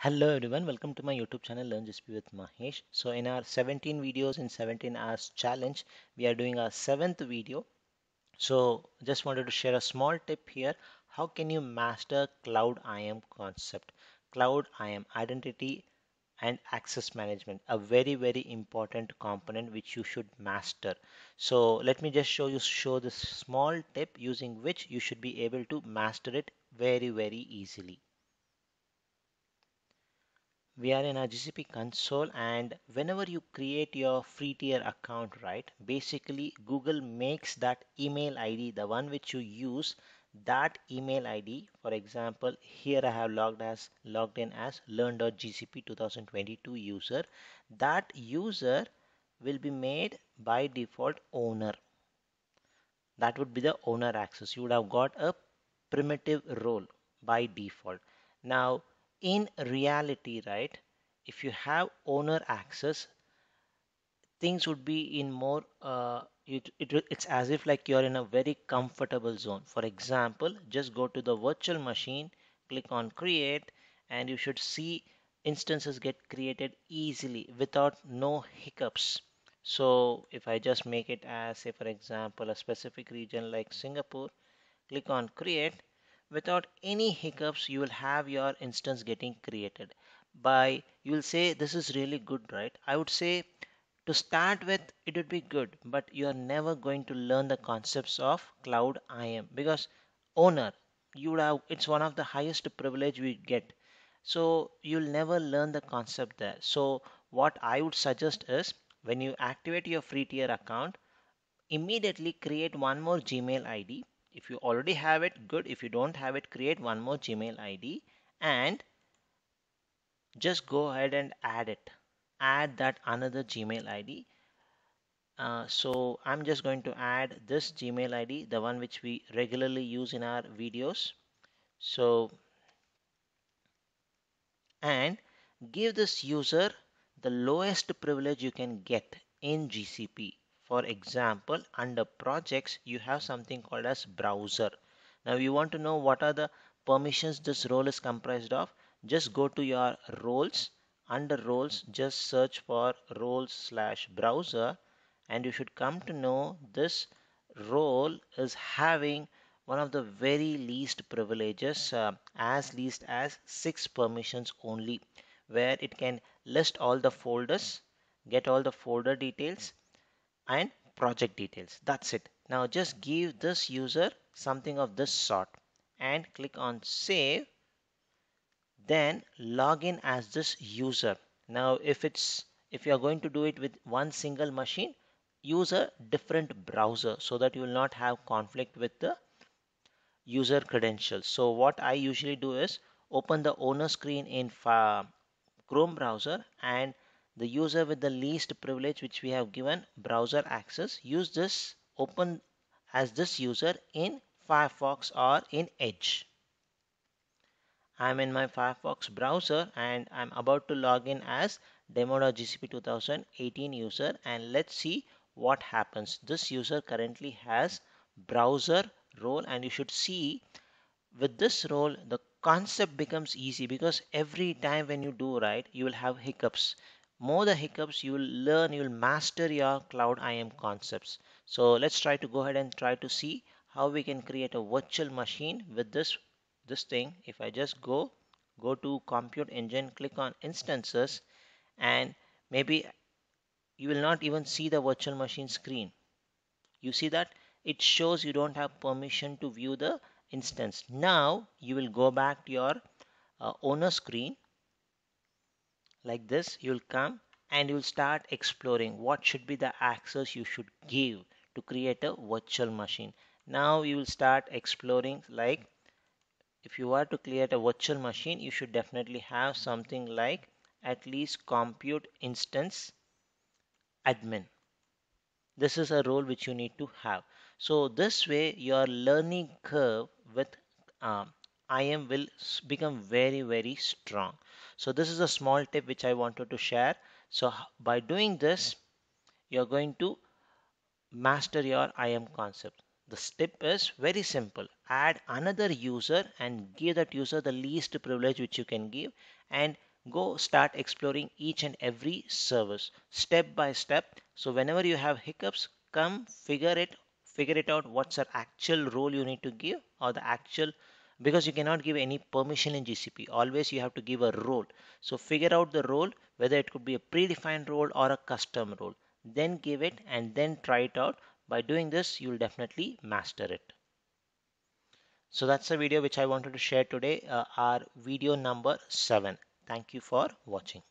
Hello everyone, welcome to my YouTube channel Learn GSP with Mahesh. So in our 17 videos in 17 hours challenge, we are doing our seventh video. So just wanted to share a small tip here. How can you master Cloud IAM concept? Cloud IAM identity and access management a very very important component which you should master so let me just show you show this small tip using which you should be able to master it very very easily we are in our GCP console and whenever you create your free tier account right basically Google makes that email ID the one which you use that email ID for example here I have logged as logged in as learn.gcp 2022 user that user will be made by default owner that would be the owner access you would have got a primitive role by default now in reality right if you have owner access things would be in more uh, it, it, it's as if like you're in a very comfortable zone for example just go to the virtual machine click on create and you should see instances get created easily without no hiccups so if I just make it as say for example a specific region like Singapore click on create without any hiccups you will have your instance getting created by you will say this is really good right i would say to start with it would be good but you are never going to learn the concepts of cloud IAM because owner you would have it's one of the highest privilege we get so you'll never learn the concept there so what i would suggest is when you activate your free tier account immediately create one more gmail id if you already have it, good. If you don't have it, create one more Gmail ID and just go ahead and add it. Add that another Gmail ID. Uh, so I'm just going to add this Gmail ID, the one which we regularly use in our videos. So, and give this user the lowest privilege you can get in GCP for example, under projects, you have something called as browser. Now you want to know what are the permissions this role is comprised of. Just go to your roles. Under roles, just search for roles slash browser and you should come to know this role is having one of the very least privileges uh, as least as six permissions only where it can list all the folders get all the folder details and project details. That's it. Now just give this user something of this sort and click on save. Then log in as this user. Now if it's if you are going to do it with one single machine, use a different browser so that you will not have conflict with the user credentials. So what I usually do is open the owner screen in Chrome browser and the user with the least privilege which we have given browser access use this open as this user in Firefox or in Edge. I'm in my Firefox browser and I'm about to log in as demo.gcp 2018 user and let's see what happens. This user currently has browser role and you should see with this role the concept becomes easy because every time when you do right you will have hiccups more the hiccups you will learn you will master your cloud IAM concepts so let's try to go ahead and try to see how we can create a virtual machine with this this thing if I just go go to compute engine click on instances and maybe you will not even see the virtual machine screen you see that it shows you don't have permission to view the instance now you will go back to your uh, owner screen like this you'll come and you'll start exploring what should be the access you should give to create a virtual machine now you will start exploring like if you are to create a virtual machine you should definitely have something like at least compute instance admin this is a role which you need to have so this way your learning curve with um, IAM will become very very strong. So this is a small tip which I wanted to share. So by doing this you're going to master your IAM concept. The step is very simple. Add another user and give that user the least privilege which you can give and go start exploring each and every service step by step. So whenever you have hiccups, come figure it, figure it out what's the actual role you need to give or the actual because you cannot give any permission in GCP always you have to give a role so figure out the role whether it could be a predefined role or a custom role then give it and then try it out by doing this you'll definitely master it so that's the video which I wanted to share today uh, our video number 7 thank you for watching